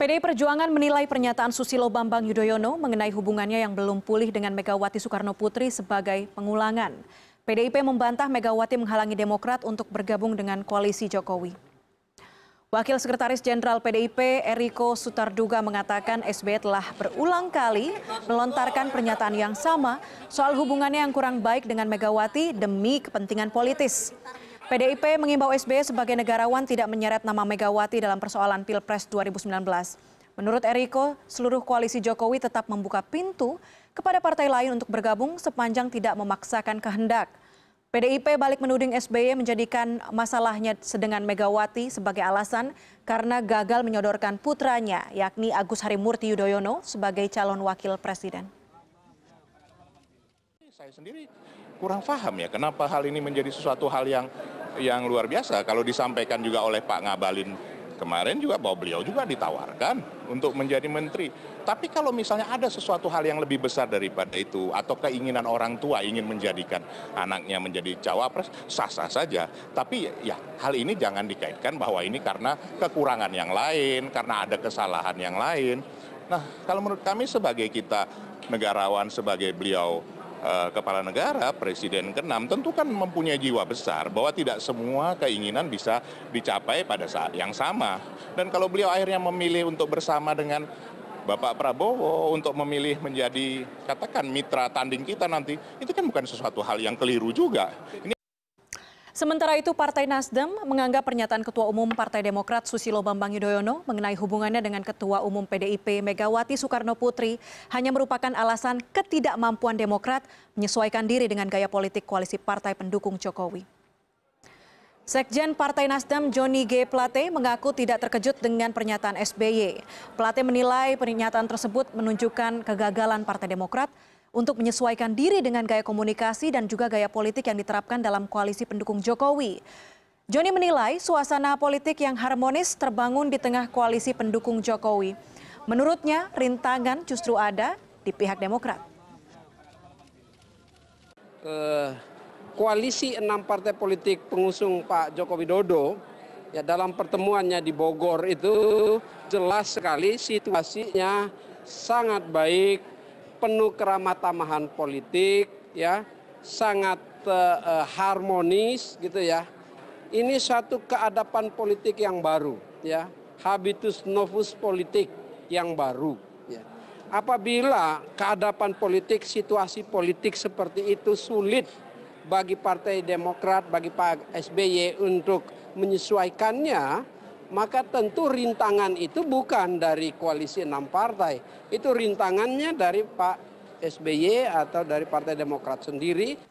PDI Perjuangan menilai pernyataan Susilo Bambang Yudhoyono mengenai hubungannya yang belum pulih dengan Megawati Soekarno Putri sebagai pengulangan. PDIP membantah Megawati menghalangi Demokrat untuk bergabung dengan koalisi Jokowi. Wakil Sekretaris Jenderal PDIP Eriko Sutarduga mengatakan SBY telah berulang kali melontarkan pernyataan yang sama soal hubungannya yang kurang baik dengan Megawati demi kepentingan politis. PDIP mengimbau SBY sebagai negarawan tidak menyeret nama Megawati dalam persoalan Pilpres 2019. Menurut Eriko, seluruh koalisi Jokowi tetap membuka pintu kepada partai lain untuk bergabung sepanjang tidak memaksakan kehendak. PDIP balik menuding SBY menjadikan masalahnya dengan Megawati sebagai alasan karena gagal menyodorkan putranya, yakni Agus Harimurti Yudhoyono sebagai calon wakil presiden. Saya sendiri kurang paham ya kenapa hal ini menjadi sesuatu hal yang yang luar biasa. Kalau disampaikan juga oleh Pak Ngabalin kemarin juga bahwa beliau juga ditawarkan untuk menjadi menteri. Tapi kalau misalnya ada sesuatu hal yang lebih besar daripada itu atau keinginan orang tua ingin menjadikan anaknya menjadi cawapres, sah-sah saja. Tapi ya hal ini jangan dikaitkan bahwa ini karena kekurangan yang lain, karena ada kesalahan yang lain. Nah, kalau menurut kami sebagai kita negarawan sebagai beliau Eh, kepala negara, presiden ke-6 tentu kan mempunyai jiwa besar bahwa tidak semua keinginan bisa dicapai pada saat yang sama. Dan kalau beliau akhirnya memilih untuk bersama dengan Bapak Prabowo untuk memilih menjadi katakan mitra tanding kita nanti, itu kan bukan sesuatu hal yang keliru juga. Ini Sementara itu Partai Nasdem menganggap pernyataan Ketua Umum Partai Demokrat Susilo Bambang Yudhoyono mengenai hubungannya dengan Ketua Umum PDIP Megawati Soekarno Putri hanya merupakan alasan ketidakmampuan Demokrat menyesuaikan diri dengan gaya politik koalisi partai pendukung Jokowi. Sekjen Partai Nasdem Joni G. Plate mengaku tidak terkejut dengan pernyataan SBY. Plate menilai pernyataan tersebut menunjukkan kegagalan Partai Demokrat untuk menyesuaikan diri dengan gaya komunikasi dan juga gaya politik yang diterapkan dalam koalisi pendukung Jokowi. Joni menilai suasana politik yang harmonis terbangun di tengah koalisi pendukung Jokowi. Menurutnya, rintangan justru ada di pihak Demokrat. Uh, koalisi enam partai politik pengusung Pak Joko Widodo ya dalam pertemuannya di Bogor itu jelas sekali situasinya sangat baik penuh keramah politik ya, sangat uh, harmonis gitu ya. Ini satu keadapan politik yang baru ya, habitus novus politik yang baru ya. Apabila keadapan politik, situasi politik seperti itu sulit bagi Partai Demokrat, bagi Pak SBY untuk menyesuaikannya, maka tentu rintangan itu bukan dari koalisi enam partai. Itu rintangannya dari Pak SBY atau dari Partai Demokrat sendiri.